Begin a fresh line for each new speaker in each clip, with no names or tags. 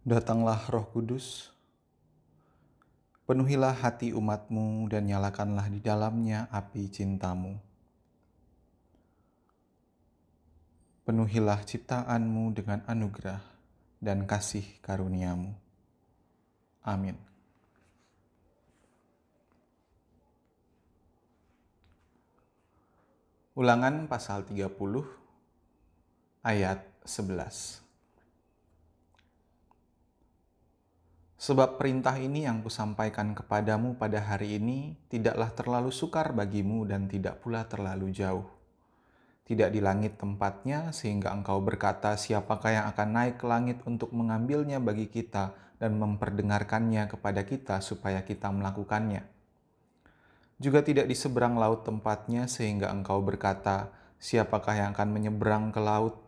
Datanglah roh kudus,
penuhilah hati umatmu dan nyalakanlah di dalamnya api cintamu. Penuhilah ciptaanmu dengan anugerah dan kasih karuniamu. Amin. Ulangan pasal 30 ayat 11. Sebab perintah ini yang kusampaikan kepadamu pada hari ini tidaklah terlalu sukar bagimu dan tidak pula terlalu jauh. Tidak di langit tempatnya, sehingga engkau berkata, "Siapakah yang akan naik ke langit untuk mengambilnya bagi kita dan memperdengarkannya kepada kita, supaya kita melakukannya?" Juga tidak di seberang laut tempatnya, sehingga engkau berkata, "Siapakah yang akan menyeberang ke laut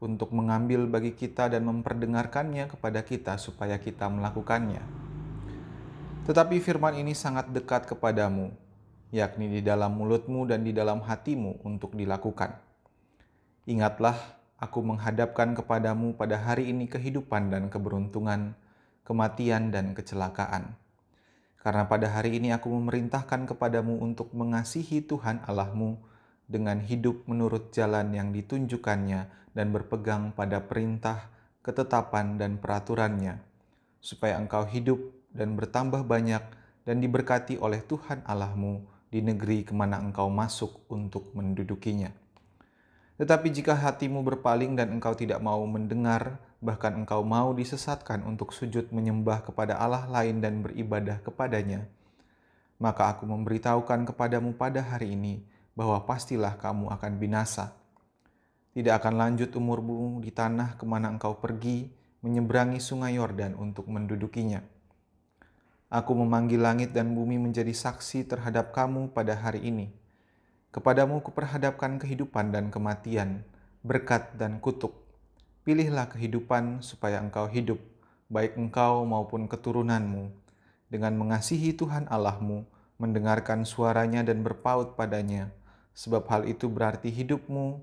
untuk mengambil bagi kita dan memperdengarkannya kepada kita supaya kita melakukannya. Tetapi firman ini sangat dekat kepadamu, yakni di dalam mulutmu dan di dalam hatimu untuk dilakukan. Ingatlah, aku menghadapkan kepadamu pada hari ini kehidupan dan keberuntungan, kematian dan kecelakaan. Karena pada hari ini aku memerintahkan kepadamu untuk mengasihi Tuhan Allahmu, dengan hidup menurut jalan yang ditunjukkannya dan berpegang pada perintah, ketetapan, dan peraturannya, supaya engkau hidup dan bertambah banyak dan diberkati oleh Tuhan Allahmu di negeri kemana engkau masuk untuk mendudukinya. Tetapi jika hatimu berpaling dan engkau tidak mau mendengar, bahkan engkau mau disesatkan untuk sujud menyembah kepada Allah lain dan beribadah kepadanya, maka aku memberitahukan kepadamu pada hari ini bahwa pastilah kamu akan binasa. Tidak akan lanjut umurmu di tanah kemana engkau pergi, menyeberangi sungai Yordan untuk mendudukinya. Aku memanggil langit dan bumi menjadi saksi terhadap kamu pada hari ini. Kepadamu kuperhadapkan kehidupan dan kematian, berkat dan kutuk. Pilihlah kehidupan supaya engkau hidup, baik engkau maupun keturunanmu, dengan mengasihi Tuhan Allahmu, mendengarkan suaranya dan berpaut padanya, sebab hal itu berarti hidupmu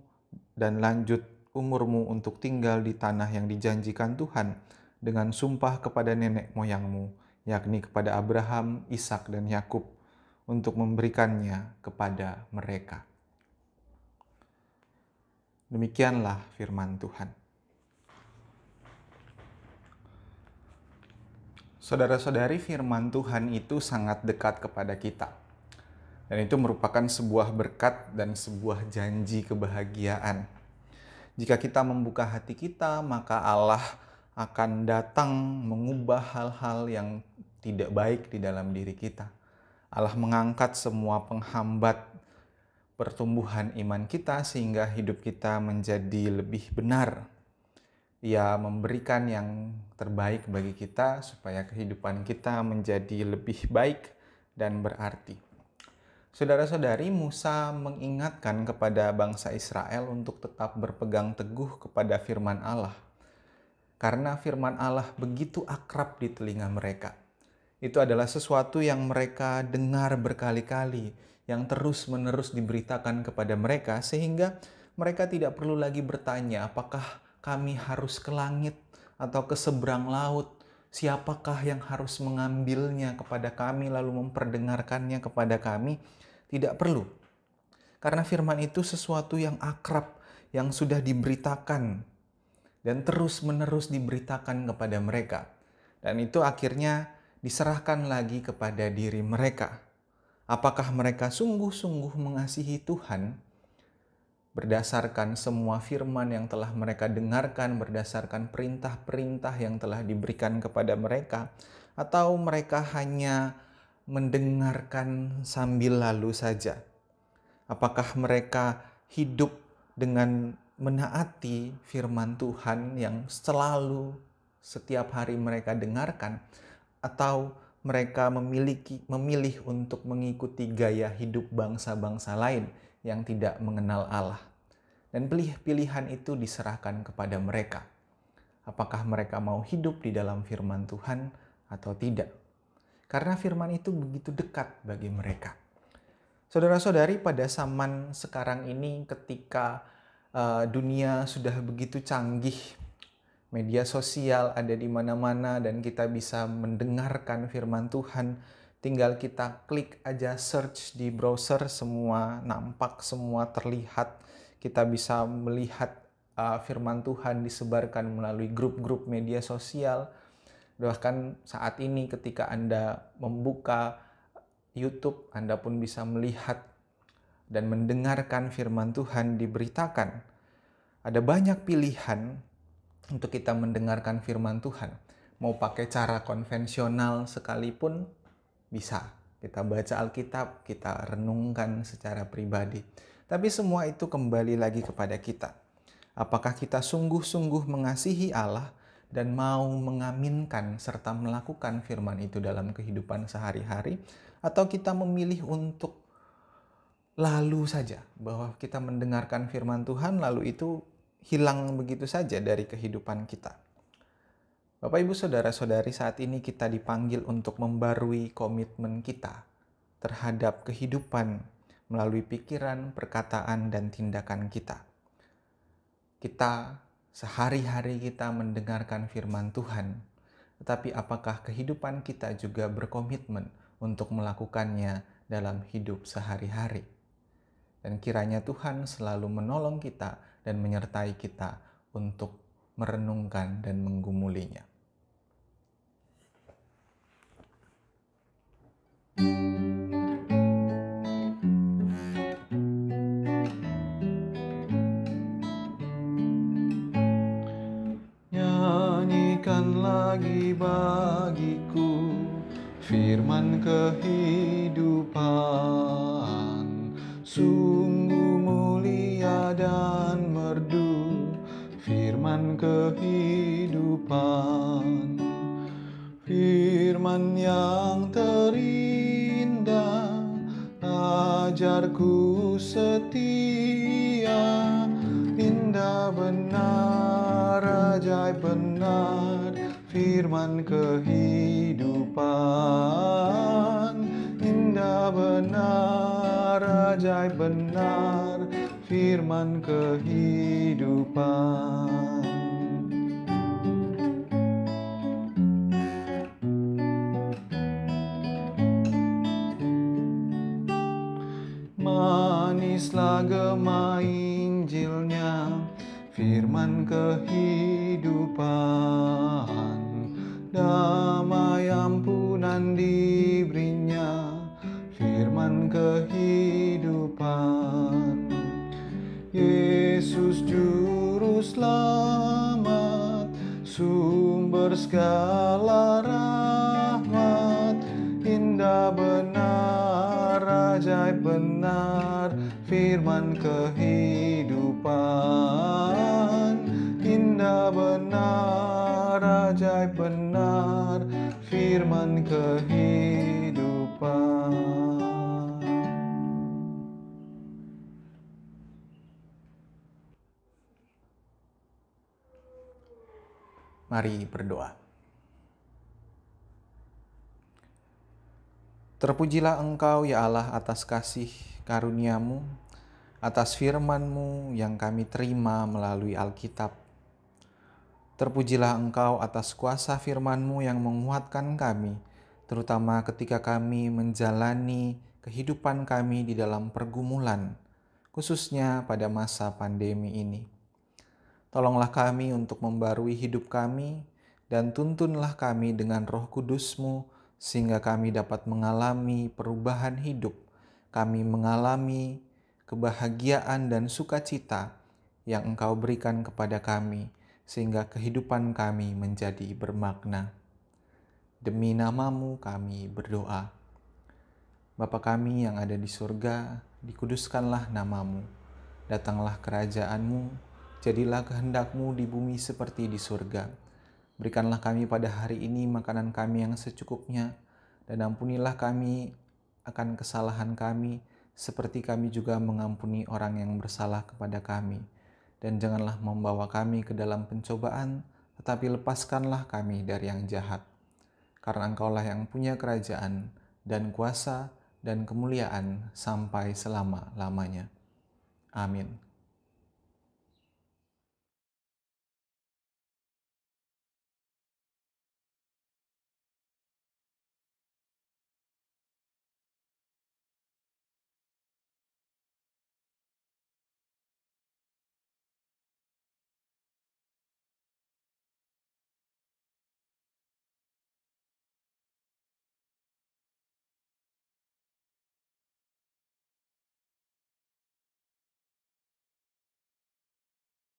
dan lanjut umurmu untuk tinggal di tanah yang dijanjikan Tuhan dengan sumpah kepada nenek moyangmu, yakni kepada Abraham, Ishak, dan Yakub, untuk memberikannya kepada mereka. Demikianlah firman Tuhan. Saudara-saudari, firman Tuhan itu sangat dekat kepada kita dan itu merupakan sebuah berkat dan sebuah janji kebahagiaan. Jika kita membuka hati kita, maka Allah akan datang mengubah hal-hal yang tidak baik di dalam diri kita. Allah mengangkat semua penghambat pertumbuhan iman kita sehingga hidup kita menjadi lebih benar. Ia memberikan yang terbaik bagi kita supaya kehidupan kita menjadi lebih baik dan berarti. Saudara-saudari, Musa mengingatkan kepada bangsa Israel untuk tetap berpegang teguh kepada firman Allah. Karena firman Allah begitu akrab di telinga mereka. Itu adalah sesuatu yang mereka dengar berkali-kali, yang terus-menerus diberitakan kepada mereka sehingga mereka tidak perlu lagi bertanya apakah kami harus ke langit atau ke seberang laut siapakah yang harus mengambilnya kepada kami lalu memperdengarkannya kepada kami tidak perlu karena firman itu sesuatu yang akrab yang sudah diberitakan dan terus-menerus diberitakan kepada mereka dan itu akhirnya diserahkan lagi kepada diri mereka apakah mereka sungguh-sungguh mengasihi Tuhan berdasarkan semua firman yang telah mereka dengarkan, berdasarkan perintah-perintah yang telah diberikan kepada mereka, atau mereka hanya mendengarkan sambil lalu saja. Apakah mereka hidup dengan menaati firman Tuhan yang selalu setiap hari mereka dengarkan atau mereka memiliki memilih untuk mengikuti gaya hidup bangsa-bangsa lain yang tidak mengenal Allah. Dan pilihan itu diserahkan kepada mereka. Apakah mereka mau hidup di dalam firman Tuhan atau tidak? Karena firman itu begitu dekat bagi mereka. Saudara-saudari, pada zaman sekarang ini, ketika uh, dunia sudah begitu canggih, media sosial ada di mana-mana, dan kita bisa mendengarkan firman Tuhan tinggal kita klik aja search di browser semua nampak semua terlihat kita bisa melihat uh, firman Tuhan disebarkan melalui grup-grup media sosial bahkan saat ini ketika Anda membuka YouTube Anda pun bisa melihat dan mendengarkan firman Tuhan diberitakan ada banyak pilihan untuk kita mendengarkan firman Tuhan mau pakai cara konvensional sekalipun bisa kita baca Alkitab, kita renungkan secara pribadi. Tapi semua itu kembali lagi kepada kita. Apakah kita sungguh-sungguh mengasihi Allah dan mau mengaminkan serta melakukan firman itu dalam kehidupan sehari-hari atau kita memilih untuk lalu saja bahwa kita mendengarkan firman Tuhan lalu itu hilang begitu saja dari kehidupan kita. Bapak Ibu saudara-saudari saat ini kita dipanggil untuk membarui komitmen kita terhadap kehidupan melalui pikiran, perkataan, dan tindakan kita. Kita sehari-hari kita mendengarkan firman Tuhan, tetapi apakah kehidupan kita juga berkomitmen untuk melakukannya dalam hidup sehari-hari? Dan kiranya Tuhan selalu menolong kita dan menyertai kita untuk merenungkan dan menggumulinya.
Nyanyikan lagi bagiku firman kehidupan Sungguh mulia dan merdu firman kehidupan Firman yang teri pengajarku setia Indah benar, ajaib benar Firman kehidupan Indah benar, ajaib benar Firman kehidupan Tulislah gema Injilnya Firman kehidupan Damai ampunan diberinya Firman kehidupan Yesus Juru Selamat Sumber segala rahmat Indah benar rajai benar firman kehidupan Indah benar, ajaib benar firman kehidupan
Mari berdoa Terpujilah Engkau, ya Allah, atas kasih karuniamu atas firman-Mu yang kami terima melalui Alkitab. Terpujilah Engkau atas kuasa firman-Mu yang menguatkan kami, terutama ketika kami menjalani kehidupan kami di dalam pergumulan, khususnya pada masa pandemi ini. Tolonglah kami untuk membarui hidup kami, dan tuntunlah kami dengan roh KudusMu sehingga kami dapat mengalami perubahan hidup. Kami mengalami kebahagiaan dan sukacita yang Engkau berikan kepada kami, sehingga kehidupan kami menjadi bermakna. Demi namamu kami berdoa. Bapa kami yang ada di surga, dikuduskanlah namamu. Datanglah kerajaanmu, jadilah kehendakmu di bumi seperti di surga. Berikanlah kami pada hari ini makanan kami yang secukupnya, dan ampunilah kami akan kesalahan kami, seperti kami juga mengampuni orang yang bersalah kepada kami. Dan janganlah membawa kami ke dalam pencobaan, tetapi lepaskanlah kami dari yang jahat. Karena engkaulah yang punya kerajaan dan kuasa dan kemuliaan sampai selama-lamanya.
Amin.